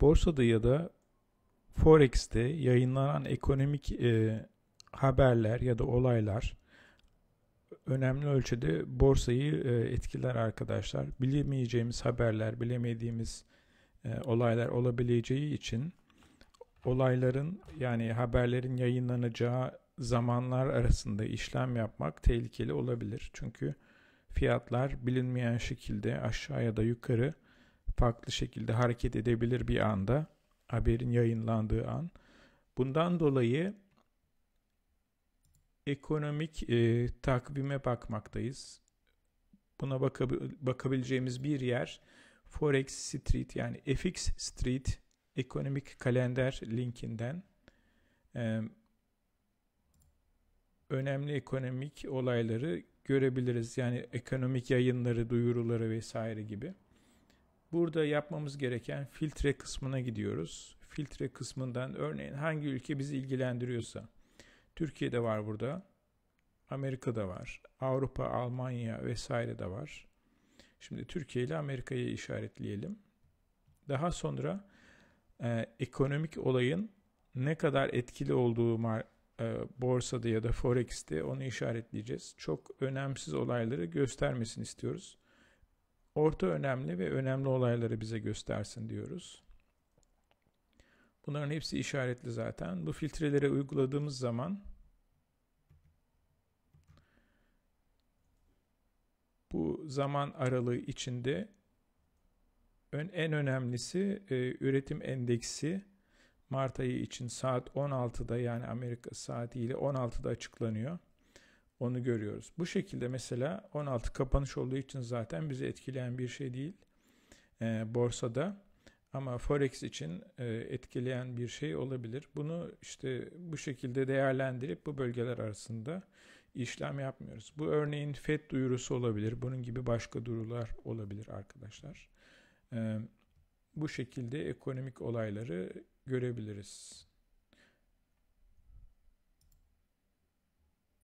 borsada ya da Forex'te yayınlanan ekonomik e, haberler ya da olaylar önemli ölçüde borsayı e, etkiler arkadaşlar. Bilemeyeceğimiz haberler, bilemediğimiz e, olaylar olabileceği için olayların yani haberlerin yayınlanacağı zamanlar arasında işlem yapmak tehlikeli olabilir. Çünkü fiyatlar bilinmeyen şekilde aşağı ya da yukarı farklı şekilde hareket edebilir bir anda. Haberin yayınlandığı an. Bundan dolayı ekonomik e, takvime bakmaktayız. Buna bakabil bakabileceğimiz bir yer Forex Street yani FX Street ekonomik kalender linkinden e, önemli ekonomik olayları görebiliriz. Yani ekonomik yayınları, duyuruları vesaire gibi. Burada yapmamız gereken filtre kısmına gidiyoruz. Filtre kısmından örneğin hangi ülke bizi ilgilendiriyorsa. Türkiye'de var burada. Amerika'da var. Avrupa, Almanya vesaire de var. Şimdi Türkiye ile Amerika'yı işaretleyelim. Daha sonra e, ekonomik olayın ne kadar etkili olduğu e, borsada ya da forex'te onu işaretleyeceğiz. Çok önemsiz olayları göstermesini istiyoruz orta önemli ve önemli olayları bize göstersin diyoruz. Bunların hepsi işaretli zaten. Bu filtrelere uyguladığımız zaman bu zaman aralığı içinde en önemlisi e, üretim endeksi Mart ayı için saat 16'da yani Amerika saatiyle 16'da açıklanıyor onu görüyoruz. Bu şekilde mesela 16 kapanış olduğu için zaten bizi etkileyen bir şey değil e, borsada ama forex için e, etkileyen bir şey olabilir. Bunu işte bu şekilde değerlendirip bu bölgeler arasında işlem yapmıyoruz. Bu örneğin FED duyurusu olabilir. Bunun gibi başka durular olabilir arkadaşlar. E, bu şekilde ekonomik olayları görebiliriz.